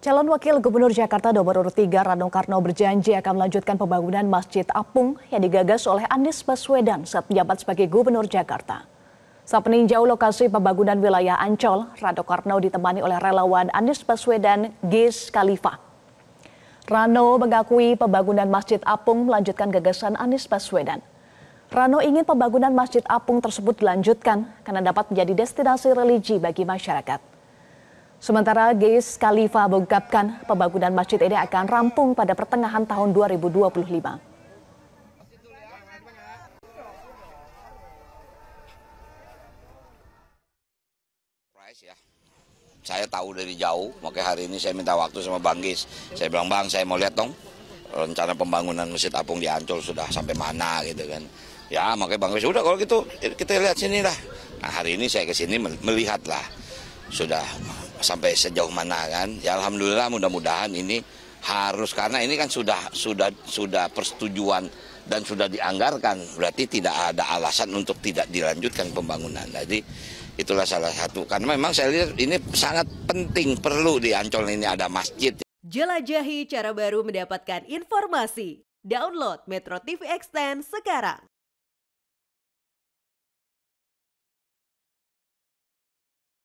Calon Wakil Gubernur Jakarta nomor urut 3 Rano Karno berjanji akan melanjutkan pembangunan Masjid Apung yang digagas oleh Anies Baswedan saat menjabat sebagai Gubernur Jakarta. Saat meninjau lokasi pembangunan wilayah Ancol, Rano Karno ditemani oleh relawan Anies Baswedan Gis Khalifa. Rano mengakui pembangunan Masjid Apung melanjutkan gagasan Anies Baswedan. Rano ingin pembangunan Masjid Apung tersebut dilanjutkan karena dapat menjadi destinasi religi bagi masyarakat. Sementara Geis Khalifa mengungkapkan pembangunan masjid ini akan rampung pada pertengahan tahun 2025. Ya. Saya tahu dari jauh, makanya hari ini saya minta waktu sama Bang Gis. Saya bilang, Bang, saya mau lihat dong rencana pembangunan Masjid Apung di Ancol sudah sampai mana gitu kan. Ya, makanya Bang Gis, udah kalau gitu kita lihat sini lah. Nah, hari ini saya ke sini melihat lah. Sudah sampai sejauh mana kan. Ya alhamdulillah mudah-mudahan ini harus karena ini kan sudah sudah sudah persetujuan dan sudah dianggarkan berarti tidak ada alasan untuk tidak dilanjutkan pembangunan. Jadi itulah salah satu karena memang saya lihat ini sangat penting perlu di Ancol ini ada masjid. Jelajahi cara baru mendapatkan informasi. Download Metro TV Extend sekarang.